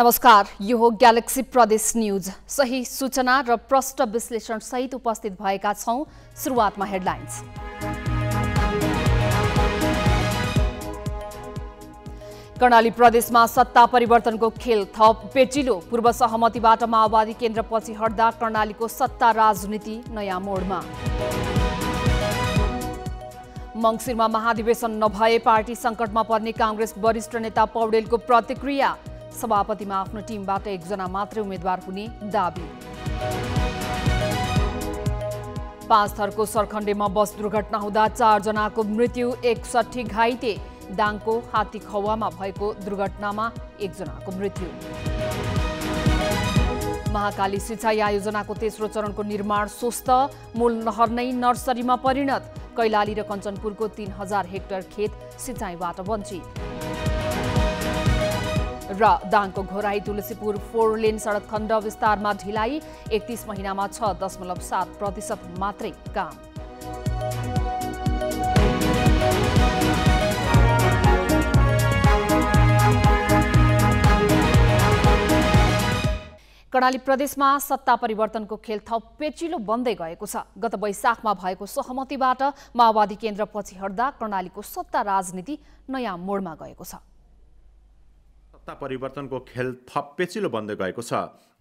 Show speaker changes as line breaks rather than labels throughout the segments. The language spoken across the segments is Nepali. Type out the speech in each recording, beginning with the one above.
नमस्कार यो हो ग्यालेक्सी प्रदेश न्युज सही सूचना र प्रष्ट विश्लेषण सहित उपस्थित भएका छौँ सुरुवातमा हेडलाइन्स कर्णाली प्रदेशमा सत्ता परिवर्तनको खेल थप पेचिलो पूर्व सहमतिबाट माओवादी केन्द्रपछि हट्दा कर्णालीको सत्ता राजनीति नयाँ मोडमा मङ्सिरमा महाधिवेशन नभए पार्टी सङ्कटमा पर्ने काङ्ग्रेस वरिष्ठ नेता पौडेलको प्रतिक्रिया सभापतिमा आफ्नो टिमबाट एकजना मात्रै उम्मेद्वार हुने दावी पाँच थरको सरखण्डेमा बस दुर्घटना हुँदा चारजनाको मृत्यु एकसठी घाइते दाङको हात्तीखौवामा भएको दुर्घटनामा एकजनाको मृत्यु महाकाली सिँचाइ आयोजनाको तेस्रो चरणको निर्माण सुस्त मूल नहर नै नर्सरीमा परिणत कैलाली र कञ्चनपुरको तीन हजार हेक्टर खेत सिँचाइबाट वञ्चित र दाङको घोराई तुलसीपुर फोर लेन सडक खण्ड विस्तारमा ढिलाइ एकतिस महिनामा छ दशमलव सात प्रतिशत मात्रै काम कर्णाली प्रदेशमा सत्ता परिवर्तनको खेल थप पेचिलो बन्दै गएको छ गत वैशाखमा भएको सहमतिबाट माओवादी केन्द्र पछि हट्दा कर्णालीको सत्ता राजनीति नयाँ मोडमा गएको छ
सत्ता परिवर्तनको खेल थप पेचिलो बन्दै गएको छ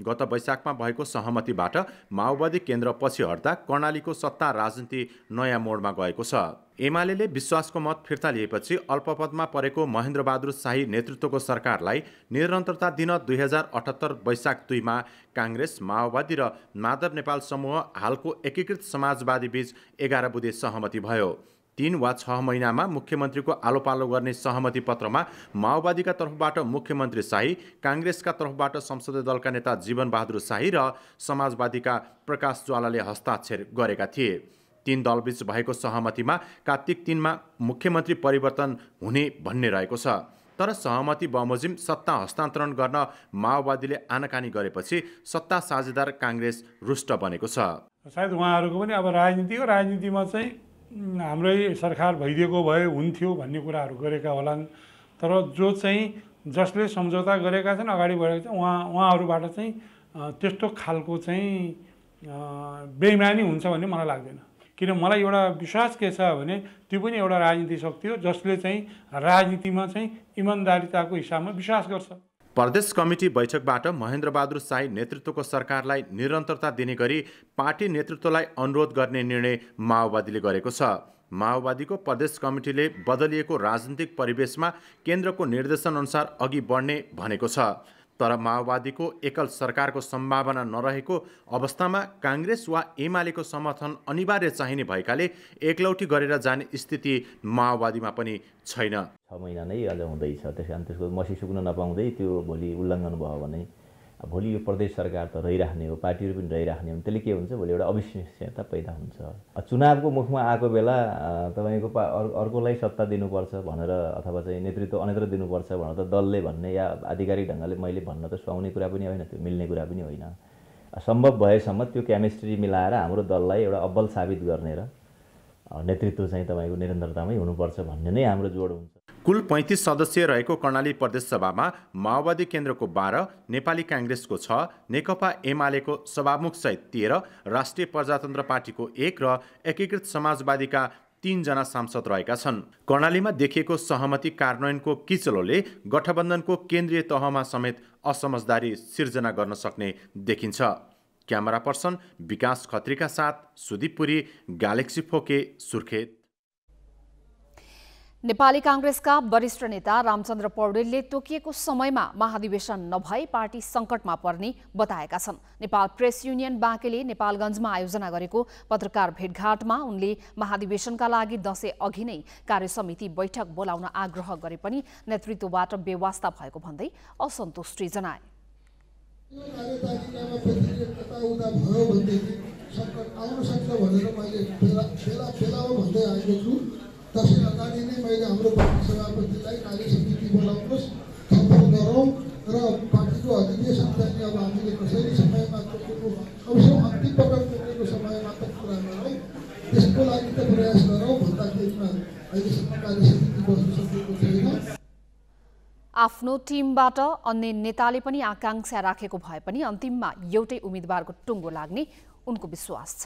गत वैशाखमा भएको सहमतिबाट माओवादी केन्द्र पछि हट्दा कर्णालीको सत्ता राजनीति नयाँ मोडमा गएको छ एमाले विश्वासको मत फिर्ता लिएपछि अल्पपदमा परेको महेन्द्रबहादुर शाही नेतृत्वको सरकारलाई निरन्तरता दिन दुई हजार अठहत्तर वैशाख दुईमा काङ्ग्रेस माओवादी र माधव नेपाल समूह हालको एकीकृत समाजवादी बीच एघार बुधे सहमति भयो तिन वा छ महिनामा मुख्यमन्त्रीको आलोपालो गर्ने सहमति पत्रमा माओवादीका तर्फबाट मुख्यमन्त्री शाही काङ्ग्रेसका तर्फबाट संसदीय दलका नेता जीवनबहादुर शाही र समाजवादीका प्रकाश ज्वालाले हस्ताक्षर गरेका थिए तीन दलबीच भएको सहमतिमा कार्तिक तिनमा मुख्यमन्त्री परिवर्तन हुने भन्ने रहेको छ तर सहमति बमोजिम सत्ता हस्तान्तरण गर्न माओवादीले आनाकानी गरेपछि सत्ता साझेदार काङ्ग्रेस रुष्ट बनेको छ सायद उहाँहरूको पनि अब राजनीति हो राजनीतिमा चाहिँ हाम्रै सरकार भइदिएको भए हुन्थ्यो भन्ने कुराहरू गरेका होलान् तर जो चाहिँ जसले सम्झौता गरेका छन् अगाडि बढेका छन् उहाँ उहाँहरूबाट चाहिँ त्यस्तो खालको चाहिँ बेइमानी हुन्छ भन्ने मलाई लाग्दैन किन मलाई एउटा विश्वास के छ भने त्यो पनि एउटा राजनीति शक्ति हो जसले चाहिँ राजनीतिमा चाहिँ इमान्दारिताको हिसाबमा विश्वास गर्छ प्रदेश कमिटी बैठकबाट महेन्द्रबहादुर साई नेतृत्वको सरकारलाई निरन्तरता दिने गरी पार्टी नेतृत्वलाई अनुरोध गर्ने निर्णय माओवादीले गरेको छ माओवादीको प्रदेश कमिटीले बदलिएको राजनीतिक परिवेशमा केन्द्रको निर्देशनअनुसार अघि बढ्ने भनेको छ तर माओवादीको एकल सरकारको सम्भावना नरहेको अवस्थामा काङ्ग्रेस वा एमालेको समर्थन अनिवार्य चाहिने भएकाले एकलौटी गरेर जाने स्थिति माओवादीमा पनि छैन छ
महिना नै अझ हुँदैछ त्यस कारण त्यसको मसी सुक्न नपाउँदै त्यो भोलि उल्लङ्घन भयो भने भोलि यो प्रदेश सरकार त रहिराख्ने हो पार्टीहरू पनि रहिराख्ने हो त्यसले के हुन्छ भोलि एउटा अविश्वसनीयता पैदा हुन्छ चुनावको मुखमा आएको बेला तपाईँको पा अर्कोलाई सत्ता दिनुपर्छ भनेर अथवा चाहिँ नेतृत्व अनेत्र दिनुपर्छ भनेर त दलले भन्ने या आधिकारिक ढङ्गले मैले भन्न त सुहाउने कुरा पनि होइन त्यो मिल्ने कुरा पनि होइन सम्भव भएसम्म त्यो केमिस्ट्री मिलाएर हाम्रो दललाई एउटा अब्बल साबित गर्ने र नेतृत्व चाहिँ तपाईँको निरन्तरतामै हुनुपर्छ भन्ने नै हाम्रो जोड हुन्छ
कुल पैँतिस सदस्य रहेको कर्णाली प्रदेशसभामा माओवादी केन्द्रको बाह्र नेपाली काङ्ग्रेसको छ नेकपा एमालेको सभामुख सहित तेह्र राष्ट्रिय प्रजातन्त्र पार्टीको एक र एकीकृत समाजवादीका तीनजना सांसद रहेका छन् कर्णालीमा देखिएको सहमति कार्यान्वयनको किचलोले गठबन्धनको केन्द्रीय तहमा समेत असमझदारी सिर्जना गर्न सक्ने देखिन्छ क्यामेरा पर्सन विकास खत्रीका साथ सुदीप पुरी ग्यालेक्सी फोके सुर्खेत
नेपाली काङ्ग्रेसका वरिष्ठ नेता रामचन्द्र पौडेलले तोकिएको समयमा महाधिवेशन नभई पार्टी सङ्कटमा पर्ने बताएका छन् नेपाल प्रेस युनियन बाँकेले नेपालगञ्जमा आयोजना गरेको पत्रकार भेटघाटमा उनले महाधिवेशनका लागि दशैँ अघि नै कार्यसमिति बैठक बोलाउन आग्रह गरे पनि नेतृत्वबाट बेवास्ता भएको भन्दै असन्तुष्टि जनाए दसैँ अगाडि नै मैले हाम्रो पार्टी सभापतिलाई कार्य समिति बोलाउनुहोस् छलफल गरौँ र पार्टीको अधिवेशन चाहिँ अब हामीले कसरी समयमा तोकेको अवश्य अन्तिम पटक तोकेको समयमा त कुरा गरौँ त्यसको लागि त प्रयास गरौँ भन्दाखेरिमा
अहिलेसम्म कार्य समिति बस्न सकेको छैन
आफ्नो टिमबाट अन्य नेताले पनि आकाङ्क्षा राखेको भए पनि अन्तिममा एउटै उम्मेद्वारको टुङ्गो लाग्ने उनको विश्वास छ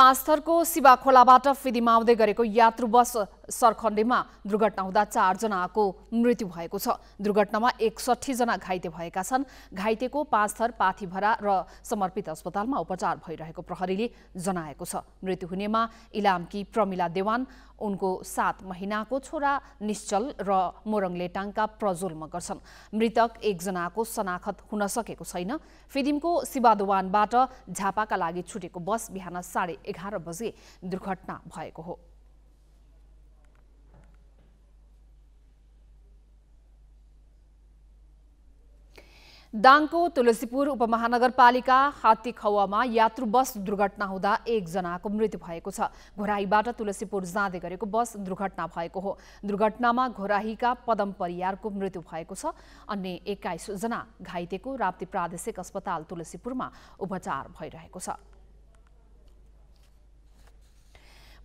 थरको शिवाखोलाबाट फिदिमा आउँदै गरेको यात्रु बस सरखण्डेमा दुर्घटना हुँदा चारजनाको मृत्यु भएको छ दुर्घटनामा एकसठीजना घाइते भएका छन् घाइतेको थर पाथीभरा र समर्पित अस्पतालमा उपचार भइरहेको प्रहरीले जनाएको छ मृत्यु हुनेमा इलामकी प्रमिला देवान उनको सात महिनाको छोरा निश्चल र मोरङलेटाङका प्रज्वल मगर छन् मृतक एकजनाको शनाखत हुन सकेको छैन फिदिमको सिवादोवानबाट झापाका लागि छुटेको बस बिहान साढे एघार बजे दुर्घटना भएको हो दाङको तुलसीपुर उपमहानगरपालिका हात्तीखौवामा यात्रु बस दुर्घटना हुँदा एकजनाको मृत्यु भएको छ घोराहीबाट तुलसीपुर जाँदै गरेको बस दुर्घटना भएको हो दुर्घटनामा घोराहीका पदम परियारको मृत्यु भएको छ अन्य एक्काइसजना घाइतेको राप्ती प्रादेशिक अस्पताल तुलसीपुरमा उपचार भइरहेको छ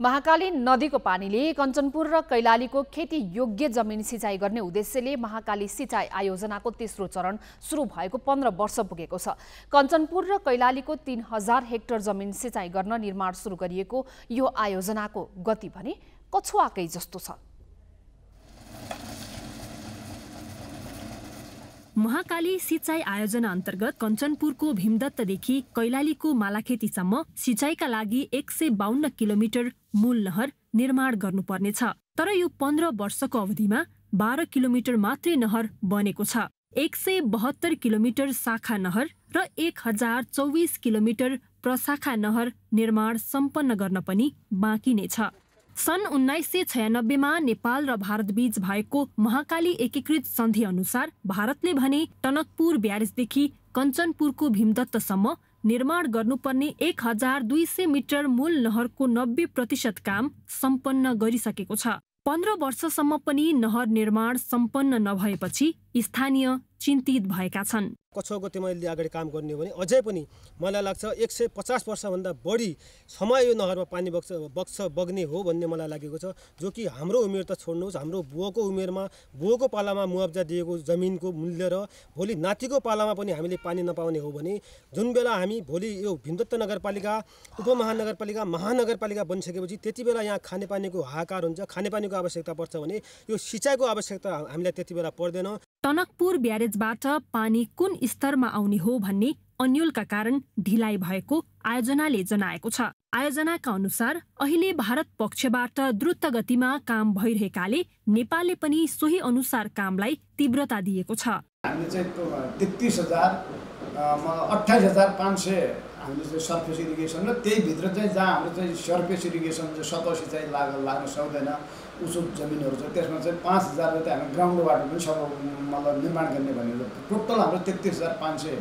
महाकाली नदीको पानीले कञ्चनपुर र कैलालीको खेती योग्य जमिन सिँचाइ गर्ने उद्देश्यले महाकाली सिँचाइ आयोजनाको तेस्रो चरण सुरु भएको पन्ध्र वर्ष पुगेको छ कञ्चनपुर र कैलालीको तीन हजार हेक्टर जमिन सिँचाइ गर्न निर्माण सुरु गरिएको यो आयोजनाको गति भने कछुवाकै जस्तो छ
महाकाली सिँचाइ आयोजना अन्तर्गत कञ्चनपुरको भीमदत्तदेखि कैलालीको मालाखेतीसम्म सिँचाइका लागि एक सय बाहन्न किलोमिटर मूल नहर निर्माण गर्नुपर्नेछ तर यो पन्ध्र वर्षको अवधिमा बाह्र किलोमिटर मात्रै नहर बनेको छ एक सय बहत्तर किलोमिटर शाखा नहर र एक हजार चौबिस किलोमिटर प्रशाखा नहर निर्माण सम्पन्न गर्न पनि बाँकी नै छ सन् उन्नाइस सय छयानब्बेमा नेपाल र भारतबीच भएको महाकाली एकीकृत सन्धि अनुसार भारतले भने टनकपुर ब्यारेजदेखि कञ्चनपुरको भीमदत्तसम्म निर्माण गर्नुपर्ने एक हजार दुई सय मिटर मूल नहरको नब्बे प्रतिशत काम सम्पन्न गरिसकेको छ पन्ध्र वर्षसम्म पनि नहर निर्माण सम्पन्न नभएपछि स्थानीय चिन्तित भएका छन्
कछौको त्यो मैले अगाडि काम गर्ने हो भने अझै पनि मलाई लाग्छ एक सय पचास वर्षभन्दा बढी समय यो नहरमा पानी बग्छ बग्छ बग्ने हो भन्ने मलाई लागेको छ जो कि हाम्रो उमेर त छोड्नुहोस् हाम्रो बुवाको उमेरमा बुवाको पालामा मुआब्जा दिएको जमिनको मूल्य र भोलि नातिको पालामा पनि हामीले पानी नपाउने हो भने जुन बेला हामी भोलि यो भिन्दत्त नगरपालिका उपमहानगरपालिका महानगरपालिका बनिसकेपछि त्यति बेला यहाँ खानेपानीको हाहाकार हुन्छ खानेपानीको आवश्यकता पर्छ भने यो सिँचाइको आवश्यकता हामीलाई त्यति बेला पर्दैन
टनकपुर ब्यारेजबाट पानी कुन स्तरमा आउने हो भन्ने अन्यलका कारण ढिलाइ भएको आयोजनाले जनाएको छ आयोजनाका अनुसार अहिले भारत पक्षबाट द्रुत गतिमा काम भइरहेकाले नेपालले पनि सोही अनुसार कामलाई तीव्रता दिएको छ
हामी चाहिँ तेत्तिस हजार अठाइस हजार पाँच सय
हाम्रो चाहिँ सर्फेस इरिगेसन र त्यहीभित्र चाहिँ जहाँ हाम्रो चाहिँ सर्फेस इरिगेसन चाहिँ सतह चाहिँ लाग लाग्न सक्दैन उसो जमिनहरू छ त्यसमा चाहिँ पाँच हजार जति हामी ग्राउन्ड वाटर पनि सब मतलब निर्माण गर्ने भनेर टोटल हाम्रो तेत्तिस हजार पाँच सय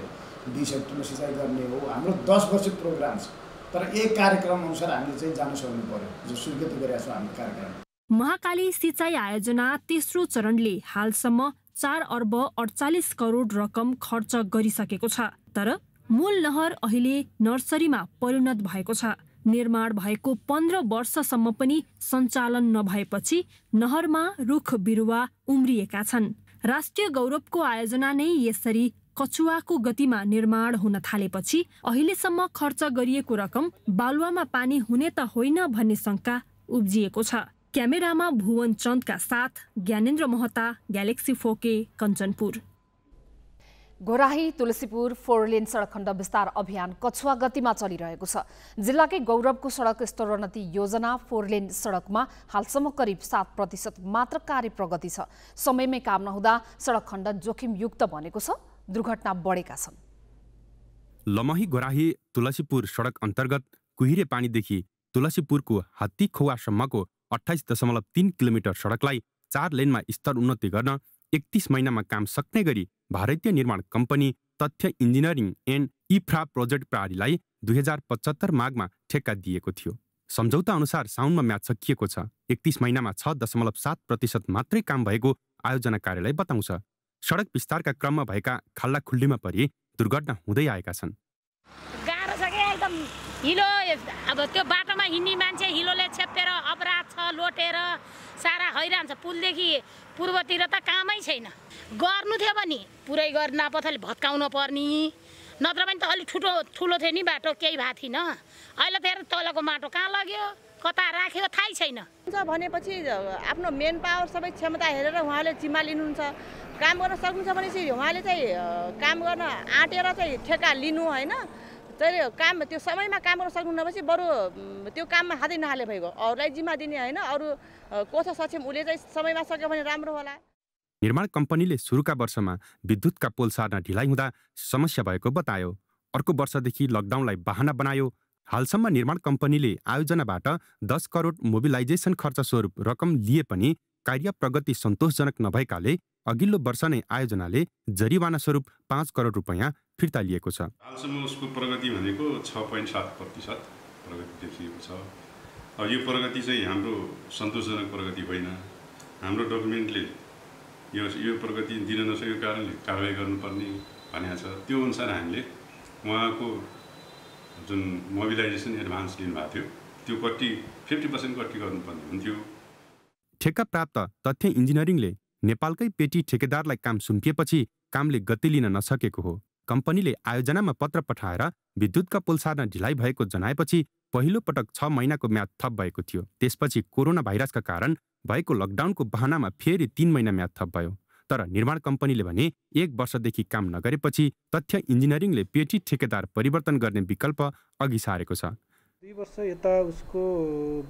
बिस हेक्टरमा सिँचाइ गर्ने हो हाम्रो दस
वर्ष प्रोग्राम छ तर एक कार्यक्रम अनुसार हामीले चाहिँ जान सक्नु पऱ्यो जो स्वीकृत गरेका छौँ हामी
कार्यक्रम महाकाली सिँचाइ आयोजना तेस्रो चरणले हालसम्म चार अर्ब अडचालिस करोड रकम खर्च गरिसकेको छ तर मूल नहर अहिले नर्सरीमा परिणत भएको छ निर्माण भएको पन्ध्र वर्षसम्म पनि सञ्चालन नभएपछि नहरमा रुख बिरुवा उम्रिएका छन् राष्ट्रिय गौरवको आयोजना नै यसरी कछुवाको गतिमा निर्माण हुन थालेपछि अहिलेसम्म खर्च गरिएको रकम बालुवामा पानी हुने त होइन भन्ने शङ्का उब्जिएको छ क्यामेरामा भुवन चन्दका साथ Gyanendra Mahata Galaxy four K Kanchanpur
Ghorahi Tulsipur four lane सडक खण्ड विस्तार अभियान कछुवा गतिमा चलिरहेको छ जिल्लाकै गौरवको सडक स्तरोन्नति योजना फोरलेन सडकमा हालसम्म करिब सात प्रतिशत मात्र कार्य प्रगति छ समयमै काम नहुँदा सडक खण्ड जोखिमयुक्त बनेको छ दुर्घटना बढेका छन्
लमही घोराही तुलसीपुर सडक अन्तर्गत कुहिरे पानीदेखि तुलसीपुरको हात्ती खोवासम्मको अठाइस दशमलव तिन किलोमिटर सडकलाई चार लेनमा स्तर उन्नति गर्न एकतिस महिनामा काम सक्ने गरी भारतीय निर्माण कम्पनी तथ्य इन्जिनियरिङ एन्ड इफ्रा प्रोजेक्ट प्रहरीलाई दुई हजार पचहत्तर माघमा ठेक्का दिएको थियो सम्झौता अनुसार साउनमा म्याच सकिएको छ एकतिस महिनामा छ दशमलव सात प्रतिशत मात्रै काम भएको आयोजना कार्यालय बताउँछ सडक विस्तारका क्रममा भएका खाल्लाखुल्लीमा परि दुर्घटना हुँदै आएका छन्
हिलो अब त्यो बाटोमा हिँड्ने मान्छे हिलोले छेपेर अपराध छ लोटेर सारा हैरान छ पुलदेखि पूर्वतिर त कामै छैन गर्नु थियो भने पुरै गर्न पथले भत्काउन पर्ने नत्र पनि त अलिक ठुलो ठुलो थियो नि बाटो केही भएको थिएन अहिले फेरि तलको माटो कहाँ लग्यो कता राख्यो थाहै छैन हुन्छ भनेपछि आफ्नो मेन पावर सबै क्षमता हेरेर उहाँले जिम्मा लिनुहुन्छ काम गर्न सक्नुहुन्छ भनेपछि उहाँले चाहिँ काम गर्न आँटेर चाहिँ ठेका लिनु होइन तर काम त्यो समयमा काम गर्न सक्नु नभएपछि बरु त्यो काममा हातै नहाले भएको अरूलाई जिम्मा दिने होइन अरू
को छ सक्षम उसले चाहिँ समयमा सक्यो भने राम्रो होला
निर्माण कम्पनीले सुरुका वर्षमा विद्युतका पोल सार्न ढिलाइ हुँदा समस्या भएको बतायो अर्को वर्षदेखि लकडाउनलाई बाहना बनायो हालसम्म निर्माण कम्पनीले आयोजनाबाट दस करोड मोबिलाइजेसन खर्च स्वरूप रकम लिए पनि कार्य प्रगति सन्तोषजनक नभएकाले अघिल्लो वर्ष नै आयोजनाले जरिवाना स्वरूप पाँच करोड रुपियाँ फिर्ता लिएको छ हालसम्म उसको प्रगति भनेको छ पोइन्ट सात प्रतिशत प्रगति देखिएको छ अब यो प्रगति चाहिँ हाम्रो सन्तोषजनक प्रगति होइन हाम्रो डकुमेन्टले यो यो प्रगति दिन नसकेको कारणले कारवाही गर्नुपर्ने भनेको छ त्यो अनुसार हामीले उहाँको जुन मोबिलाइजेसन एडभान्स लिनुभएको थियो त्यो कट्टी फिफ्टी पर्सेन्ट कट्टी गर्नुपर्ने हुन्थ्यो ठेक्का प्राप्त तथ्य इन्जिनियरिङले नेपालकै पेटी ठेकेदारलाई काम सुम्पिएपछि कामले गति लिन नसकेको हो कम्पनीले आयोजनामा पत्र पठाएर विद्युतका पुल सार्न ढिलाइ भएको जनाएपछि पहिलो पटक छ महिनाको म्याद थप भएको थियो त्यसपछि कोरोना भाइरसका कारण भएको लकडाउनको बहानामा फेरि तीन महिना म्याद थप भयो तर निर्माण कम्पनीले भने एक वर्षदेखि काम नगरेपछि तथ्य इन्जिनियरिङले पेटी ठेकेदार परिवर्तन गर्ने विकल्प अघि सारेको छ दुई वर्ष यता उसको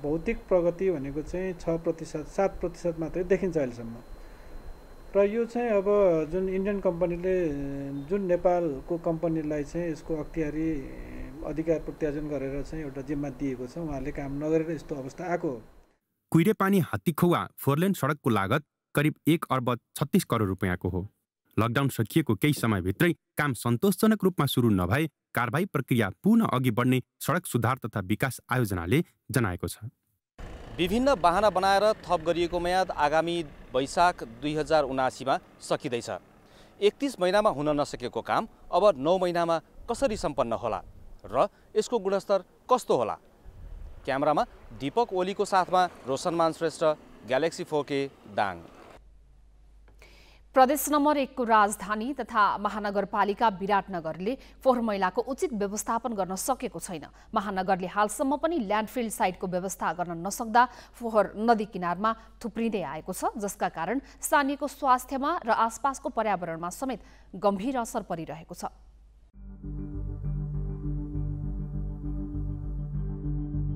भौतिक प्रगति भनेको चाहिँ छ प्रतिशत सात प्रतिशत मात्रै देखिन्छ अहिलेसम्म र यो चाहिँ अब जुन
इन्डियन कम्पनीले जुन नेपालको कम्पनीलाई चाहिँ यसको अख्तियारी अधिकार प्रत्यार्जन गरेर चाहिँ एउटा जिम्मा दिएको छ उहाँले काम नगरेर यस्तो अवस्था आएको
हो हात्ती खोवा फोरलेन सडकको लागत करिब एक अर्ब छत्तिस करोड रुपियाँको हो लकडाउन सकिएको केही समयभित्रै काम सन्तोषजनक रूपमा सुरु नभए कारवाही प्रक्रिया पुनः अघि बढ्ने सडक सुधार तथा विकास आयोजनाले जनाएको छ
विभिन्न बाहना बनाएर थप गरिएको म्याद आगामी वैशाख दुई हजार उनासीमा सकिँदैछ एकतिस महिनामा हुन नसकेको काम अब नौ महिनामा कसरी सम्पन्न होला र यसको गुणस्तर कस्तो होला क्यामरामा दिपक ओलीको साथमा रोशनमान
श्रेष्ठ ग्यालेक्सी फोके दाङ
प्रदेश नम्बर एकको राजधानी तथा महानगरपालिका विराटनगरले फोहोर मैलाको उचित व्यवस्थापन गर्न सकेको छैन महानगरले हालसम्म पनि ल्यान्डफिल्ड साइटको व्यवस्था गर्न नसक्दा फोहोर नदी किनारमा थुप्रिँदै आएको छ जसका कारण स्थानीयको स्वास्थ्यमा र आसपासको पर्यावरणमा समेत गम्भीर असर परिरहेको छ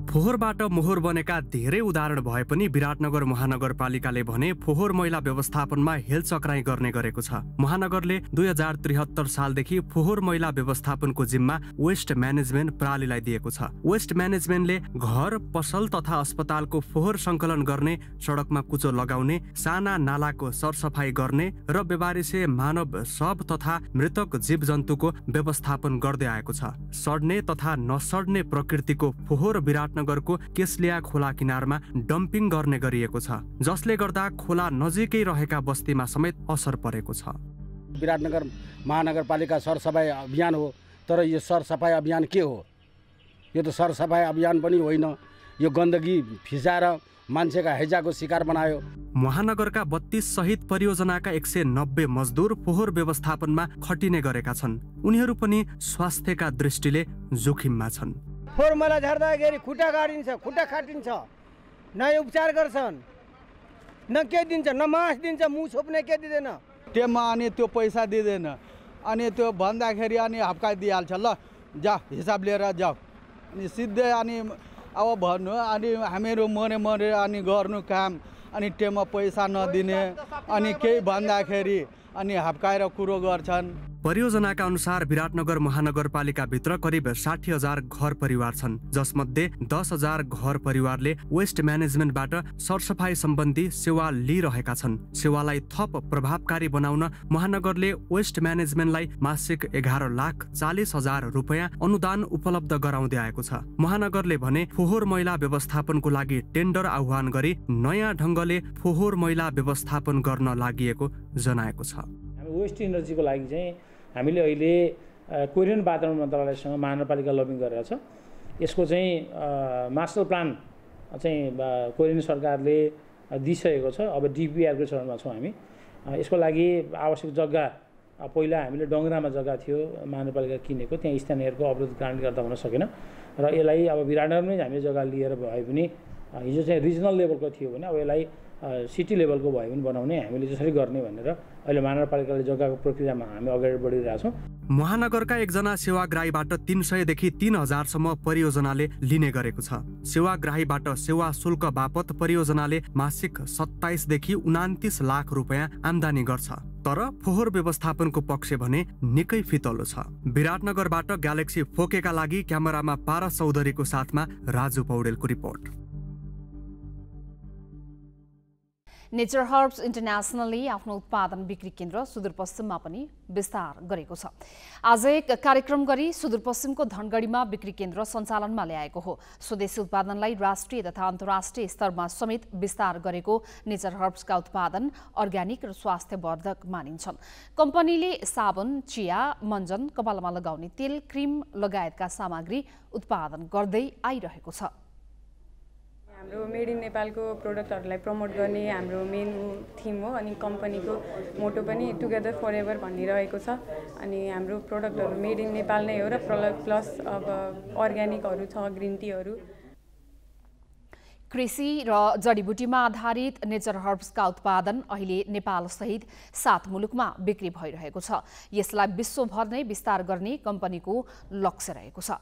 फोहोरबाट मोहोर बनेका धेरै उदाहरण भए पनि विराटनगर महानगरपालिकाले भने फोहोर मैला व्यवस्थापनमा हेलचक्राई गर्ने गरेको छ महानगरले दुई हजार त्रिहत्तर सालदेखि फोहोर मैला व्यवस्थापनको जिम्मा वेस्ट म्यानेजमेन्ट प्रणालीलाई दिएको छ वेस्ट म्यानेजमेन्टले घर पसल तथा अस्पतालको फोहोर सङ्कलन गर्ने सडकमा कुचो लगाउने साना नालाको सरसफाई गर्ने र व्यवहारिसे मानव सब तथा मृतक जीव जन्तुको व्यवस्थापन गर्दै आएको छ सड्ने तथा नसड्ने प्रकृतिको फोहोर विराट विराटनगरको केसलिया खोला किनारमा डम्पिङ गर्ने गरिएको छ जसले गर्दा खोला नजिकै रहेका बस्तीमा समेत असर परेको छ
विराटनगर महानगरपालिका सरसफाइ अभियान हो तर यो सरसफाई अभियान के हो
यो त सरसफाइ अभियान पनि होइन यो गन्दगी फिजाएर मान्छेका
हैजाको शिकार बनायो
महानगरका बत्तीस सहित परियोजनाका एक सय नब्बे मजदुर फोहोर व्यवस्थापनमा खटिने गरेका छन् उनीहरू पनि स्वास्थ्यका दृष्टिले जोखिममा छन् मैला झर्दाखेरि खुट्टा गाडिन्छ खुट्टा खाटिन्छ न उपचार गर्छन् न के दिन्छ न मास दिन्छ मु छोप्ने के दिँदैन टेममा अनि त्यो पैसा दिँदैन अनि त्यो भन्दाखेरि अनि हप्काइदिइहाल्छ ल जा हिसाब लिएर जाऊ अनि सिधै अनि अब भन्नु अनि हामीहरू मरे मरे अनि गर्नु काम अनि टेममा पैसा नदिने अनि केही भन्दाखेरि अनि हप्काएर कुरो गर्छन् परियोजनाका अनुसार विराटनगर महानगरपालिकाभित्र करिब साठी हजार घर परिवार छन् जसमध्ये दस हजार घर परिवारले वेस्ट म्यानेजमेन्टबाट सरसफाई सम्बन्धी सेवा लिइरहेका छन् सेवालाई थप प्रभावकारी बनाउन महानगरले वेस्ट म्यानेजमेन्टलाई मासिक एघार लाख चालिस हजार रुपियाँ अनुदान उपलब्ध गराउँदै आएको छ महानगरले भने फोहोर मैला व्यवस्थापनको लागि टेन्डर आह्वान गरी नयाँ ढङ्गले फोहोर मैला व्यवस्थापन गर्न लागि जनाएको छ
वेस्ट इनर्जीको लागि चाहिँ हामीले अहिले कोरियन वातावरण मन्त्रालयसँग महानगरपालिका लबिङ गरेर छ यसको चाहिँ मास्टर प्लान चाहिँ कोरियन सरकारले दिइसकेको छ अब डिपिआरको चरणमा छौँ हामी यसको लागि आवश्यक जग्गा पहिला हामीले डङ्ग्रामा जग्गा थियो महानगरपालिका किनेको त्यहाँ स्थानीयहरूको अवरोध कारणले गर्दा हुन सकेन र यसलाई अब विराटनगरमै हामीले जग्गा लिएर भए पनि हिजो चाहिँ रिजनल लेभलको थियो भने अब यसलाई सिटी लेभलको भयो पनि बनाउने हामीले जसरी गर्ने भनेर अहिले महानगरपालिकाले जग्गाको प्रक्रियामा हामी अगाडि बढिरहेछौँ
महानगरका एकजना सेवाग्राहीबाट तिन सयदेखि तिन हजारसम्म परियोजनाले लिने गरेको छ सेवाग्राहीबाट सेवा शुल्क बापत परियोजनाले मासिक सत्ताइसदेखि उनातिस लाख रुपियाँ आम्दानी गर्छ तर फोहोर व्यवस्थापनको पक्ष भने निकै फितलो छ विराटनगरबाट ग्यालेक्सी फोकेका लागि क्यामेरामा पारा चौधरीको साथमा राजु पौडेलको रिपोर्ट
नेचर हर्ब्स इन्टरनेसनलले आफ्नो उत्पादन बिक्री केन्द्र सुदूरपश्चिममा पनि विस्तार गरेको छ आज एक कार्यक्रम गरी सुदूरपश्चिमको धनगढीमा बिक्री केन्द्र सञ्चालनमा ल्याएको हो स्वदेशी उत्पादनलाई राष्ट्रिय तथा अन्तर्राष्ट्रिय स्तरमा समेत विस्तार गरेको नेचर हर्ब्सका उत्पादन अर्ग्यानिक र स्वास्थ्यवर्धक मानिन्छन् कम्पनीले साबुन चिया मञ्जन कपालमा लगाउने तेल क्रिम लगायतका सामग्री उत्पादन गर्दै आइरहेको छ
हाम्रो मेड इन नेपालको प्रोडक्टहरूलाई प्रमोट गर्ने हाम्रो मेन थिम हो अनि कम्पनीको मोटो पनि टुगेदर फर एभर भनिरहेको छ अनि हाम्रो प्रोडक्टहरू मेड इन नेपाल नै हो र प्लस अब अर्ग्यानिकहरू छ ग्रिन टीहरू
कृषि र जडीबुटीमा आधारित नेचर हर्ब्सका उत्पादन अहिले नेपाल सहित सात मुलुकमा बिक्री भइरहेको छ यसलाई विश्वभर नै विस्तार गर्ने कम्पनीको लक्ष्य रहेको छ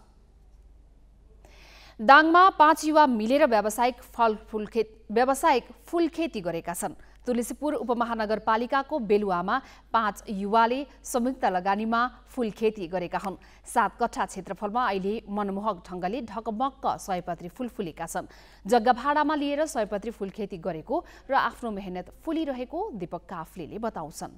दाङमा पाँच युवा मिलेर व्यावसायिक फलफुल खेत व्यावसायिक फुल खेती गरेका छन् तुलसीपुर उपमहानगरपालिकाको बेलुवामा पाँच युवाले संयुक्त लगानीमा फुल खेती गरेका हुन् सात कट्ठा क्षेत्रफलमा अहिले मनमोहक ढङ्गले ढकमक्क सयपत्री फुल फुलेका छन् जग्गा भाडामा लिएर सयपत्री फुल खेती गरेको र आफ्नो मेहनत फुलिरहेको दीपक काफ्ले बताउँछन्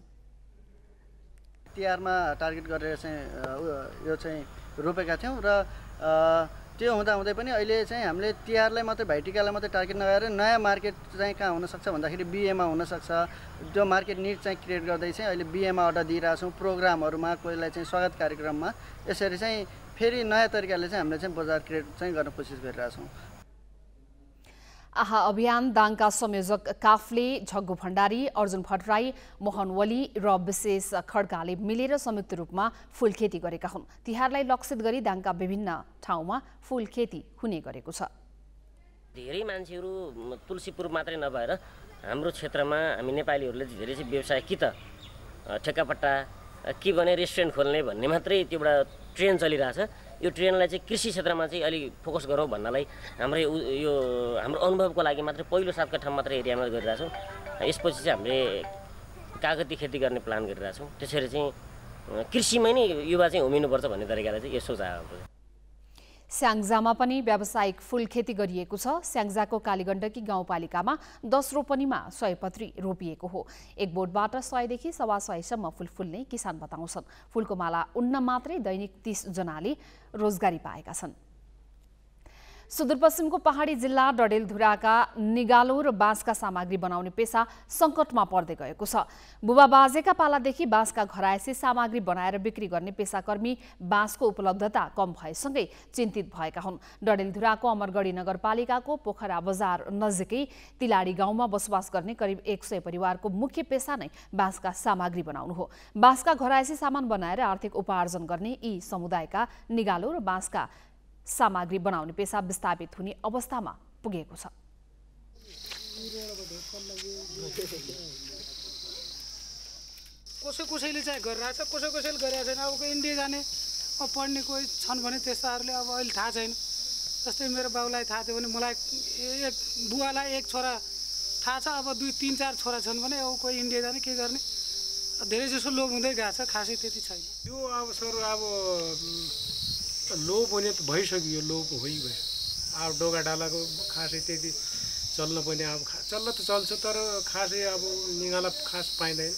तिहारमा टार्गेट गरेर चाहिँ यो चाहिँ रोपेका थियौँ र त्यो हुँदाहुँदै पनि अहिले चाहिँ हामीले तिहारलाई मात्रै भाइटिकालाई मात्रै टार्गेट नगरेर नयाँ मार्केट चाहिँ कहाँ हुनसक्छ भन्दाखेरि बिएमा हुनसक्छ त्यो मार्केट निड चाहिँ क्रिएट गर्दै चाहिँ अहिले बिएमा अर्डर दिइरहेछौँ प्रोग्रामहरूमा कोहीलाई चाहिँ स्वागत कार्यक्रममा यसरी चाहिँ फेरि नयाँ तरिकाले चाहिँ हामीले चाहिँ बजार क्रिएट चाहिँ गर्न कोसिस गरिरहेछौँ
आहा अभियान दाङका संयोजक काफले झग्गु भण्डारी अर्जुन भट्टराई मोहन वली र विशेष खड्काले मिलेर संयुक्त रूपमा फूल खेती गरेका हुन् तिहारलाई लक्षित गरी दाङका विभिन्न ठाउँमा फूल खेती हुने गरेको छ
धेरै मान्छेहरू तुलसीपुर मात्रै नभएर हाम्रो क्षेत्रमा हामी नेपालीहरूले धेरै चाहिँ व्यवसाय कि त ठेक्कापट्टा के भने रेस्टुरेन्ट खोल्ने भन्ने मात्रै त्यो एउटा ट्रेन्ड चलिरहेछ यो ट्रेनलाई चाहिँ कृषि क्षेत्रमा चाहिँ अलिक फोकस गरौँ भन्नलाई हाम्रै यो हाम्रो अनुभवको लागि मात्रै पहिलो ठाउँ मात्रै एरियामा गरिरहेछौँ यसपछि चाहिँ हामीले कागती खेती गर्ने प्लान गरिरहेछौँ त्यसरी चाहिँ कृषिमै नै युवा चाहिँ होमिनुपर्छ भन्ने तरिकाले चाहिँ यो सोच आयो
स्याङ्जामा पनि व्यावसायिक फूल खेती गरिएको छ स्याङ्जाको कालीगण्डकी गाउँपालिकामा दस रोपनीमा सयपत्री रोपिएको हो एक बोटबाट सयदेखि सवा सयसम्म फूल फुल्ने किसान बताउँछन् फूलको माला उन्न मात्रै दैनिक तिसजनाले रोजगारी पाएका छन् सुदूरपश्चिमको पहाडी जिल्ला डडेलधुराका निगालो र बाँसका सामग्री बनाउने पेसा सङ्कटमा पर्दै गएको छ बुबा बाजेका पालादेखि बाँसका घरायसी सामग्री बनाएर बिक्री गर्ने पेसाकर्मी बाँसको उपलब्धता कम भएसँगै चिन्तित भएका हुन् डडेलधुराको अमरगढी नगरपालिकाको पोखरा बजार नजिकै तिलाडी गाउँमा बसोबास गर्ने करिब एक सय परिवारको मुख्य पेसा नै बाँसका सामग्री बनाउनु हो बाँसका घरायसी सामान बनाएर आर्थिक उपार्जन गर्ने यी समुदायका निगालो र बाँसका सामग्री बनाउने पेसा विस्थापित हुने अवस्थामा पुगेको छ
कसै कसैले चाहिँ गरिरहेछ कसै कसैले गरिरहेको छैन अब इन्डिया जाने अब पढ्ने कोही छन् भने त्यस्ताहरूले अब अहिले थाहा छैन जस्तै मेरो बाबुलाई थाहा थियो भने मलाई एक बुवालाई एक छोरा थाहा छ अब दुई तिन चार छोरा छन् भने अब कोही इन्डिया जाने के गर्ने धेरै जसो लोभ हुँदै गएको छ खासै त्यति छैन यो अब सर अब लोप हुने त भइसक्यो लोप भइगयो अब डोगा डालाको खासै त्यति चल्न पनि अब चल्न त चल्छ तर खासै अब निगाला खास पाइँदैन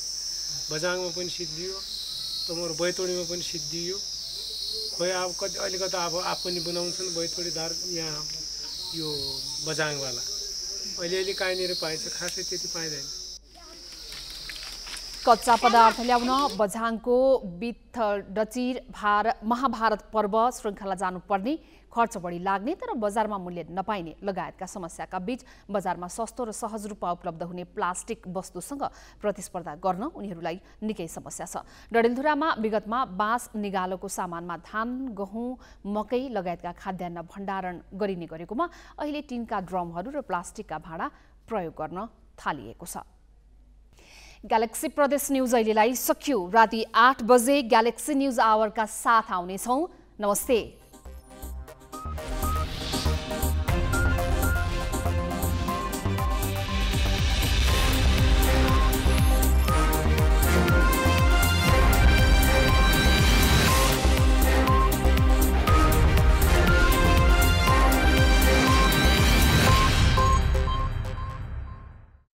बजाङमा पनि सिद्धियो तपाईँहरू बैतोडीमा पनि सिद्धियो खोइ अब कति अहिले कता अब आफ पनि बनाउँछन् बैतोडीदार यहाँ यो बजाङवाला अहिले अहिले कहीँनिर पाइन्छ खासै त्यति पाइँदैन
कच्चा पदार्थ ल्याउन बझाङको डचिर भार महाभारत पर्व श्रृङ्खला जानुपर्ने खर्च बढी लाग्ने तर बजारमा मूल्य नपाइने लगायतका समस्याका बीच बजारमा सस्तो र सहज रूपमा उपलब्ध हुने प्लास्टिक वस्तुसँग प्रतिस्पर्धा गर्न उनीहरूलाई निकै समस्या छ डडेलधुरामा विगतमा बाँस निगालोको सामानमा धान गहुँ मकै लगायतका खाद्यान्न भण्डारण गरिने गरेकोमा अहिले टिनका ड्रमहरू र प्लास्टिकका भाँडा प्रयोग गर्न थालिएको छ ग्यालेक्सी प्रदेश न्युज अहिलेलाई सकियो राति आठ बजे ग्यालेक्सी न्युज आवरका साथ आउनेछौँ नमस्ते